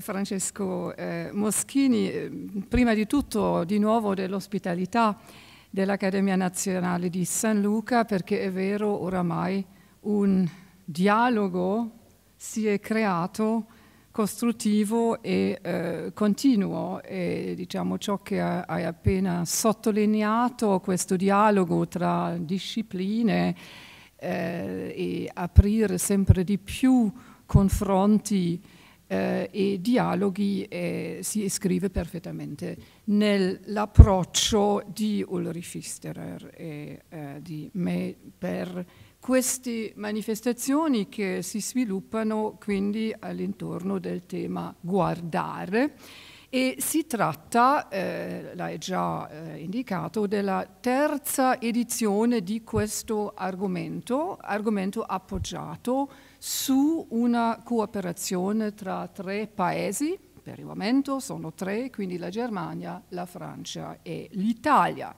Francesco eh, Moschini, eh, prima di tutto di nuovo dell'ospitalità dell'Accademia Nazionale di San Luca perché è vero oramai un dialogo si è creato costruttivo e eh, continuo e diciamo ciò che hai appena sottolineato, questo dialogo tra discipline eh, e aprire sempre di più confronti eh, e dialoghi eh, si iscrive perfettamente nell'approccio di Ulrich Fisterer e eh, di me per queste manifestazioni che si sviluppano quindi all'intorno del tema guardare e si tratta, eh, l'hai già eh, indicato, della terza edizione di questo argomento, argomento appoggiato su una cooperazione tra tre paesi, per il momento sono tre, quindi la Germania, la Francia e l'Italia.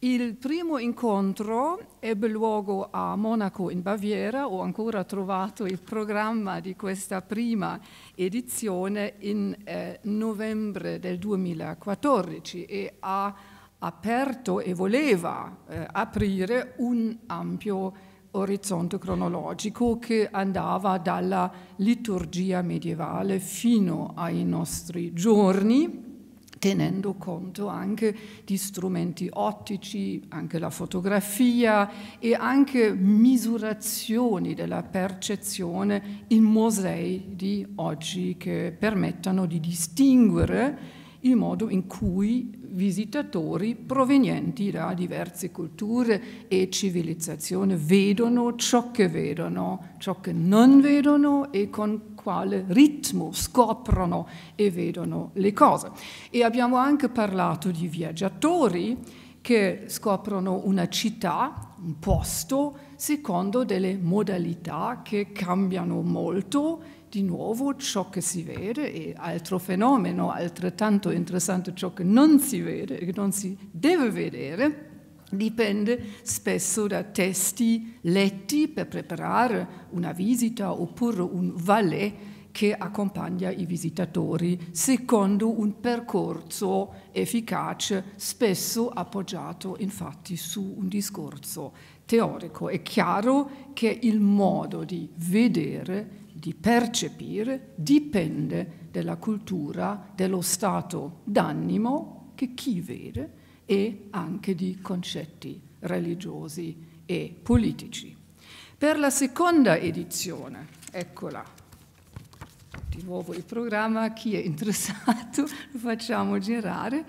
Il primo incontro ebbe luogo a Monaco in Baviera, ho ancora trovato il programma di questa prima edizione in eh, novembre del 2014 e ha aperto e voleva eh, aprire un ampio orizzonte cronologico che andava dalla liturgia medievale fino ai nostri giorni, tenendo conto anche di strumenti ottici, anche la fotografia e anche misurazioni della percezione in musei di oggi che permettano di distinguere il modo in cui visitatori provenienti da diverse culture e civilizzazioni vedono ciò che vedono, ciò che non vedono e con quale ritmo scoprono e vedono le cose. E abbiamo anche parlato di viaggiatori che scoprono una città, un posto, secondo delle modalità che cambiano molto di nuovo ciò che si vede è altro fenomeno, altrettanto interessante ciò che non si vede e che non si deve vedere, dipende spesso da testi letti per preparare una visita oppure un valet che accompagna i visitatori secondo un percorso efficace, spesso appoggiato infatti su un discorso teorico. È chiaro che il modo di vedere di percepire dipende dalla cultura, dello stato d'animo che chi vede e anche di concetti religiosi e politici. Per la seconda edizione, eccola, di nuovo il programma, chi è interessato lo facciamo girare.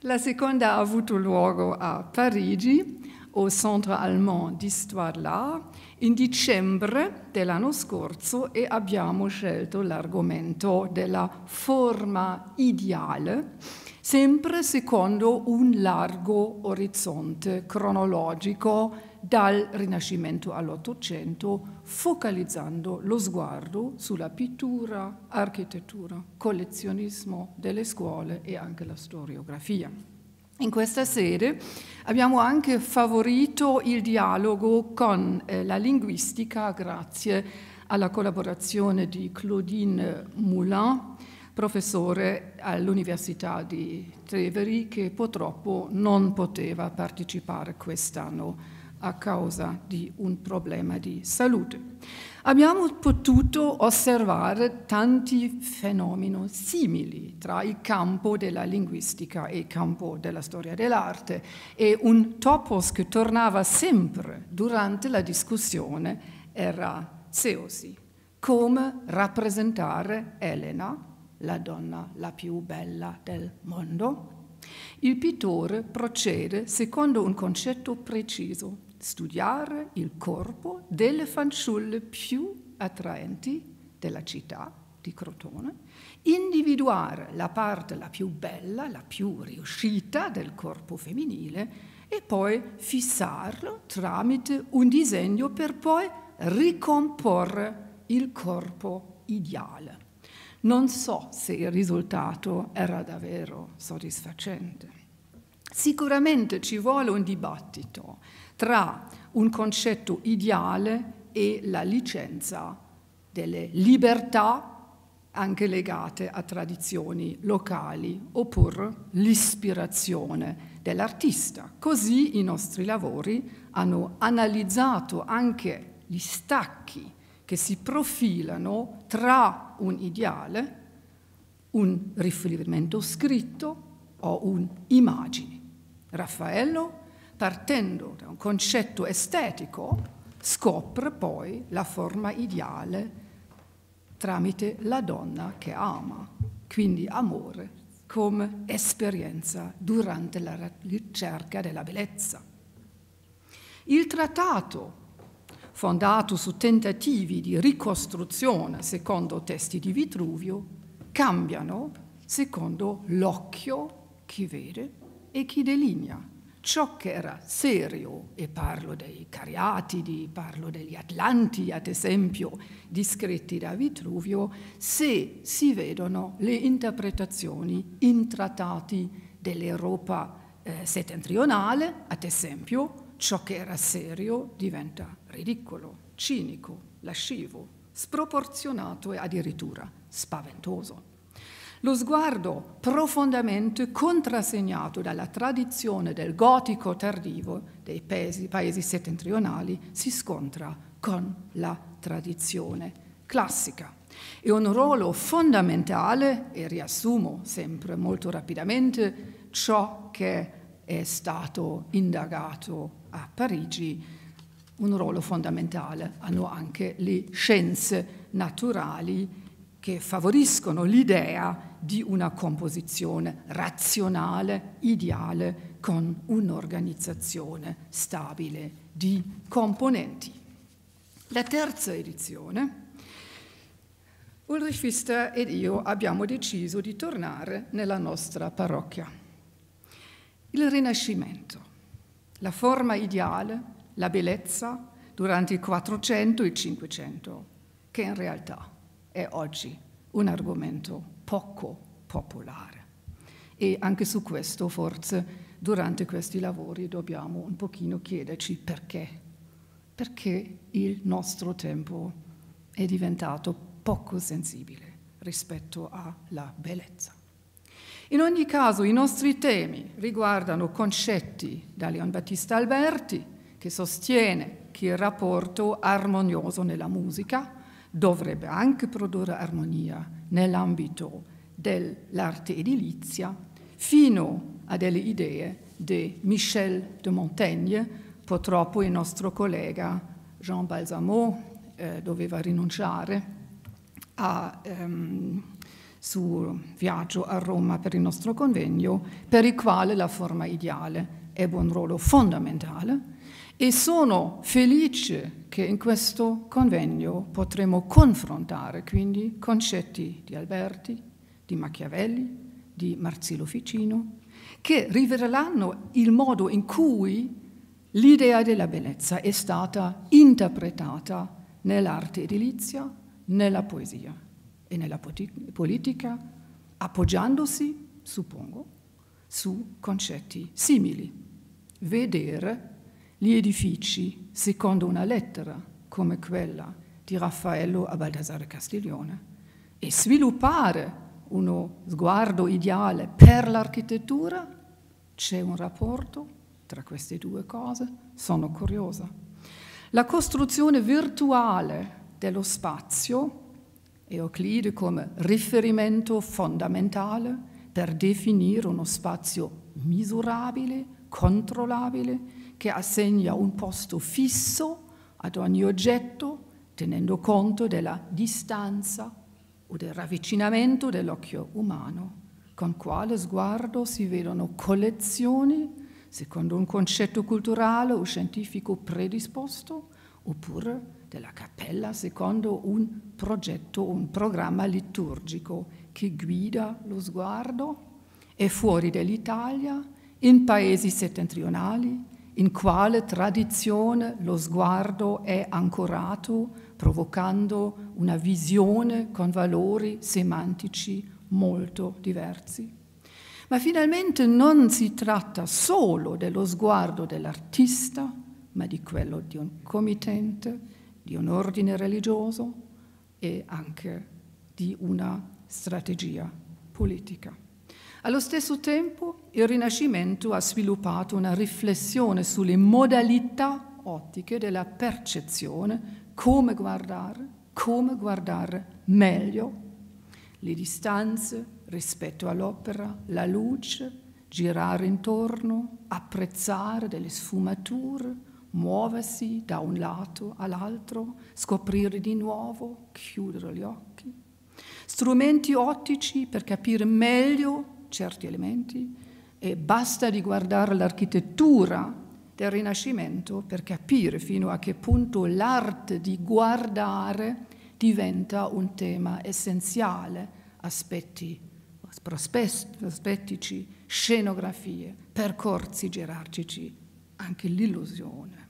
La seconda ha avuto luogo a Parigi, au Centre Allemand d'Histoire là in dicembre dell'anno scorso e abbiamo scelto l'argomento della forma ideale, sempre secondo un largo orizzonte cronologico dal Rinascimento all'Ottocento, focalizzando lo sguardo sulla pittura, architettura, collezionismo delle scuole e anche la storiografia. In questa sede abbiamo anche favorito il dialogo con eh, la linguistica grazie alla collaborazione di Claudine Moulin, professore all'Università di Treveri, che purtroppo non poteva partecipare quest'anno a causa di un problema di salute abbiamo potuto osservare tanti fenomeni simili tra il campo della linguistica e il campo della storia dell'arte e un topos che tornava sempre durante la discussione era Zeosi, come rappresentare Elena, la donna la più bella del mondo. Il pittore procede secondo un concetto preciso, studiare il corpo delle fanciulle più attraenti della città di Crotone, individuare la parte la più bella, la più riuscita del corpo femminile e poi fissarlo tramite un disegno per poi ricomporre il corpo ideale. Non so se il risultato era davvero soddisfacente. Sicuramente ci vuole un dibattito tra un concetto ideale e la licenza delle libertà anche legate a tradizioni locali oppure l'ispirazione dell'artista. Così i nostri lavori hanno analizzato anche gli stacchi che si profilano tra un ideale, un riferimento scritto o un'immagine. Raffaello, partendo da un concetto estetico, scopre poi la forma ideale tramite la donna che ama, quindi amore come esperienza durante la ricerca della bellezza. Il trattato, fondato su tentativi di ricostruzione secondo testi di Vitruvio, cambiano secondo l'occhio che vede e chi delinea. Ciò che era serio, e parlo dei Cariatidi, parlo degli Atlanti, ad esempio, descritti da Vitruvio, se si vedono le interpretazioni in trattati dell'Europa eh, settentrionale, ad esempio, ciò che era serio diventa ridicolo, cinico, lascivo, sproporzionato e addirittura spaventoso. Lo sguardo profondamente contrassegnato dalla tradizione del gotico tardivo dei paesi, paesi settentrionali si scontra con la tradizione classica. E un ruolo fondamentale, e riassumo sempre molto rapidamente, ciò che è stato indagato a Parigi, un ruolo fondamentale hanno anche le scienze naturali che favoriscono l'idea di una composizione razionale, ideale, con un'organizzazione stabile di componenti. La terza edizione, Ulrich Pfister ed io abbiamo deciso di tornare nella nostra parrocchia. Il Rinascimento, la forma ideale, la bellezza durante il 400 e il 500, che in realtà è oggi un argomento poco popolare. E anche su questo forse durante questi lavori dobbiamo un pochino chiederci perché. Perché il nostro tempo è diventato poco sensibile rispetto alla bellezza. In ogni caso i nostri temi riguardano concetti da Leon Battista Alberti che sostiene che il rapporto armonioso nella musica dovrebbe anche produrre armonia nell'ambito dell'arte edilizia fino a delle idee di Michel de Montaigne, purtroppo il nostro collega Jean Balsamo eh, doveva rinunciare a, ehm, sul viaggio a Roma per il nostro convegno, per il quale la forma ideale ebbe un ruolo fondamentale e sono felice che in questo convegno potremo confrontare quindi concetti di Alberti, di Machiavelli, di Marzillo Ficino, che riveleranno il modo in cui l'idea della bellezza è stata interpretata nell'arte edilizia, nella poesia e nella politica, appoggiandosi, suppongo, su concetti simili. Vedere gli edifici secondo una lettera come quella di Raffaello a Baldassare Castiglione e sviluppare uno sguardo ideale per l'architettura, c'è un rapporto tra queste due cose, sono curiosa. La costruzione virtuale dello spazio, Euclide come riferimento fondamentale per definire uno spazio misurabile, controllabile, che assegna un posto fisso ad ogni oggetto tenendo conto della distanza o del ravvicinamento dell'occhio umano, con quale sguardo si vedono collezioni secondo un concetto culturale o scientifico predisposto, oppure della cappella secondo un progetto, un programma liturgico che guida lo sguardo e fuori dall'Italia, in paesi settentrionali, in quale tradizione lo sguardo è ancorato, provocando una visione con valori semantici molto diversi. Ma finalmente non si tratta solo dello sguardo dell'artista, ma di quello di un committente, di un ordine religioso e anche di una strategia politica. Allo stesso tempo il Rinascimento ha sviluppato una riflessione sulle modalità ottiche della percezione, come guardare, come guardare meglio, le distanze rispetto all'opera, la luce, girare intorno, apprezzare delle sfumature, muoversi da un lato all'altro, scoprire di nuovo, chiudere gli occhi. Strumenti ottici per capire meglio certi elementi, e basta di guardare l'architettura del Rinascimento per capire fino a che punto l'arte di guardare diventa un tema essenziale, aspetti prospettici, scenografie, percorsi gerarchici, anche l'illusione.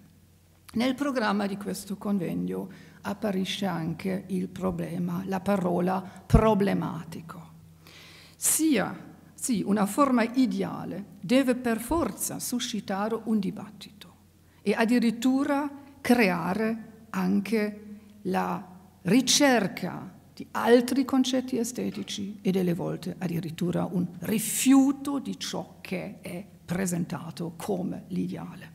Nel programma di questo convegno apparisce anche il problema, la parola problematico. Sia sì, una forma ideale deve per forza suscitare un dibattito e addirittura creare anche la ricerca di altri concetti estetici e delle volte addirittura un rifiuto di ciò che è presentato come l'ideale.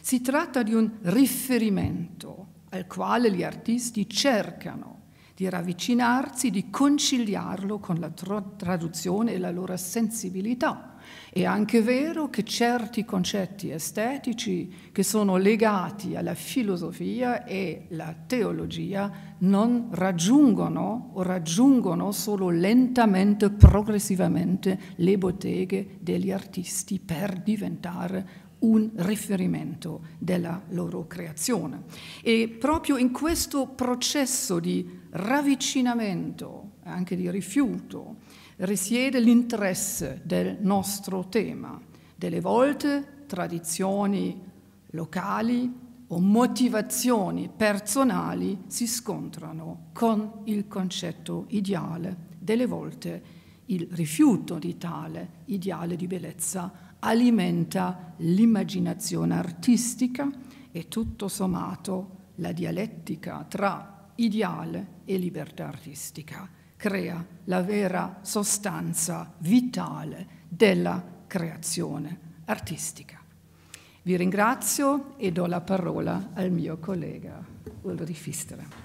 Si tratta di un riferimento al quale gli artisti cercano di ravvicinarsi, di conciliarlo con la tra traduzione e la loro sensibilità. È anche vero che certi concetti estetici che sono legati alla filosofia e alla teologia non raggiungono o raggiungono solo lentamente, progressivamente le botteghe degli artisti per diventare un riferimento della loro creazione. E proprio in questo processo di ravvicinamento, anche di rifiuto, risiede l'interesse del nostro tema. Delle volte tradizioni locali o motivazioni personali si scontrano con il concetto ideale, delle volte il rifiuto di tale ideale di bellezza alimenta l'immaginazione artistica e tutto sommato la dialettica tra ideale e libertà artistica crea la vera sostanza vitale della creazione artistica. Vi ringrazio e do la parola al mio collega Ulrich Fisterer.